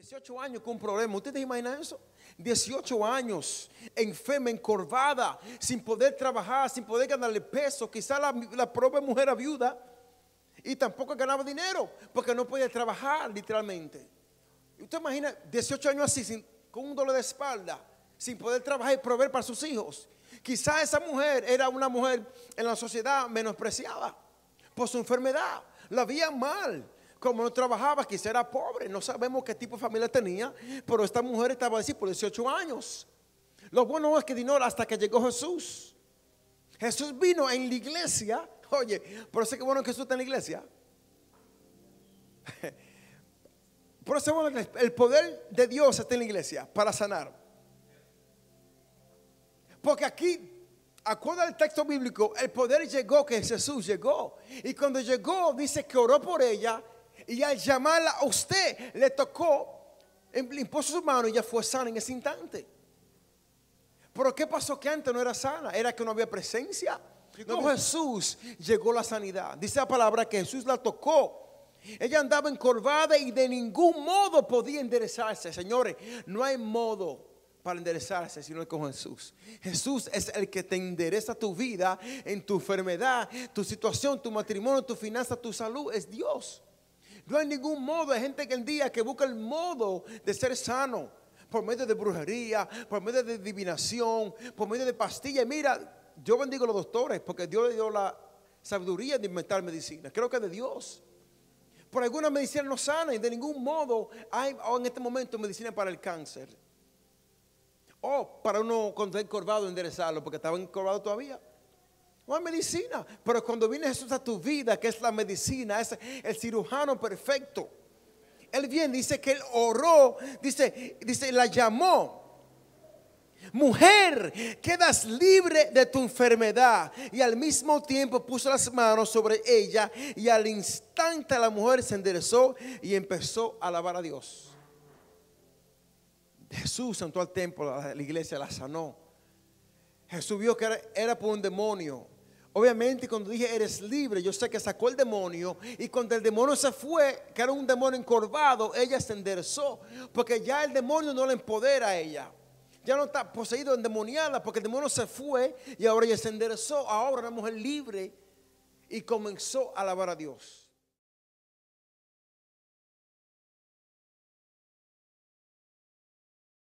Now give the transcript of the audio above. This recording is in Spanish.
18 años con problemas. ¿Usted te imagina eso? 18 años, enferma, encorvada, sin poder trabajar, sin poder ganarle peso. Quizá la, propia mujer era viuda y tampoco ganaba dinero porque no podía trabajar literalmente. ¿Usted imagina 18 años así, con un dolor de espalda, sin poder trabajar y proveer para sus hijos? Quizá esa mujer era una mujer en la sociedad menospreciada por su enfermedad. La veía mal, como no trabajaba, quizá era pobre, no sabemos qué tipo de familia tenía, pero esta mujer estaba así por 18 años. Lo bueno es que dinero hasta que llegó Jesús. Jesús vino en la iglesia. Oye, por eso que bueno que Jesús está en la iglesia. Por eso es bueno que el poder de Dios está en la iglesia para sanar. Porque aquí Acuérdate al texto bíblico, el poder llegó, que Jesús llegó. Y cuando llegó, dice que oró por ella y al llamarla a usted, le tocó, em, le impuso su mano y ya fue sana en ese instante. Pero ¿qué pasó que antes no era sana? Era que no había presencia. No, Jesús llegó la sanidad. Dice la palabra que Jesús la tocó. Ella andaba encorvada y de ningún modo podía enderezarse. Señores, no hay modo para enderezarse sino con Jesús. Jesús es el que te endereza tu vida en tu enfermedad, tu situación, tu matrimonio, tu finanza, tu salud. Es Dios. No hay ningún modo. Hay gente que el día que busca el modo de ser sano por medio de brujería, por medio de divinación, por medio de pastillas. Mira, yo bendigo a los doctores porque Dios le dio la sabiduría de inventar medicina. Creo que de Dios. Por alguna medicina no sana y de ningún modo hay en este momento medicina para el cáncer. O para uno con ser encorvado enderezarlo porque estaba encorvado todavía. No hay medicina. Pero cuando viene Jesús a tu vida, que es la medicina, es el cirujano perfecto. Él viene, dice que él oró, dice, dice, la llamó. Mujer, quedas libre de tu enfermedad. Y al mismo tiempo puso las manos sobre ella y al instante la mujer se enderezó y empezó a alabar a Dios. Jesús entró al templo, la iglesia la sanó. Jesús vio que era por un demonio Obviamente cuando dije eres libre, yo sé que sacó el demonio y cuando el demonio se fue, que era un demonio encorvado, ella se enderezó porque ya el demonio no la empodera a ella. Ya no está poseído endemoniada porque el demonio se fue y ahora ella se enderezó, ahora la mujer libre y comenzó a alabar a Dios.